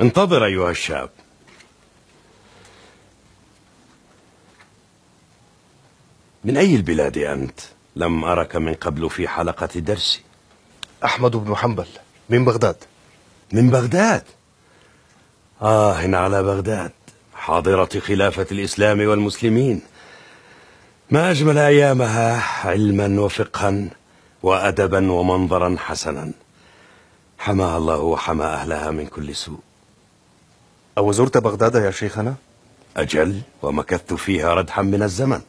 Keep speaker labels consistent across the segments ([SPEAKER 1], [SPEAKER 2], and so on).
[SPEAKER 1] انتظر أيها الشاب من أي البلاد أنت؟ لم أرك من قبل في حلقة درسي
[SPEAKER 2] أحمد بن حنبل من بغداد من بغداد؟
[SPEAKER 1] آه على بغداد حاضرة خلافة الإسلام والمسلمين ما أجمل أيامها علما وفقها وأدبا ومنظرا حسنا حماها الله وحما أهلها من كل سوء أو زرت بغداد يا شيخنا؟ أجل ومكثت فيها ردحا من الزمن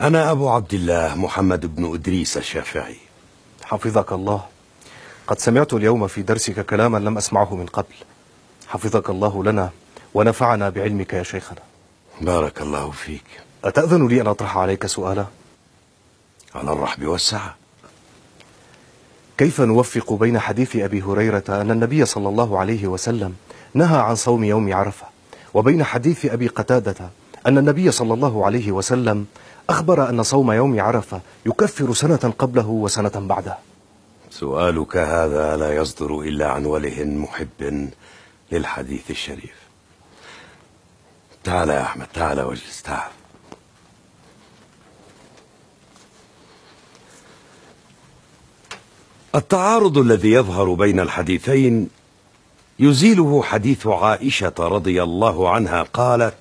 [SPEAKER 1] أنا أبو عبد الله محمد بن إدريس الشافعي
[SPEAKER 2] حفظك الله قد سمعت اليوم في درسك كلاما لم أسمعه من قبل حفظك الله لنا ونفعنا بعلمك يا شيخنا بارك الله فيك أتأذن لي أن أطرح عليك سؤالا؟ على الرحب والسعة كيف نوفق بين حديث أبي هريرة أن النبي صلى الله عليه وسلم نهى عن صوم يوم عرفة وبين حديث أبي قتادة أن النبي صلى الله عليه وسلم أخبر أن صوم يوم عرفة يكفر سنة قبله وسنة بعده
[SPEAKER 1] سؤالك هذا لا يصدر إلا عن وله محب للحديث الشريف تعال يا أحمد تعال واجلس تعال التعارض الذي يظهر بين الحديثين يزيله حديث عائشة رضي الله عنها قالت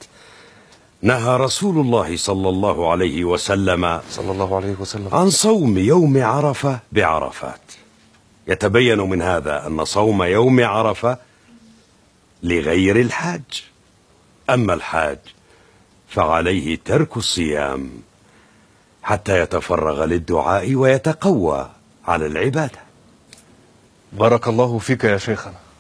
[SPEAKER 1] نهى رسول الله صلى الله عليه وسلم صلى الله عليه وسلم عن صوم يوم عرفة بعرفات يتبين من هذا أن صوم يوم عرفة لغير الحاج أما الحاج فعليه ترك الصيام حتى يتفرغ للدعاء ويتقوى على العبادة بارك الله فيك يا شيخنا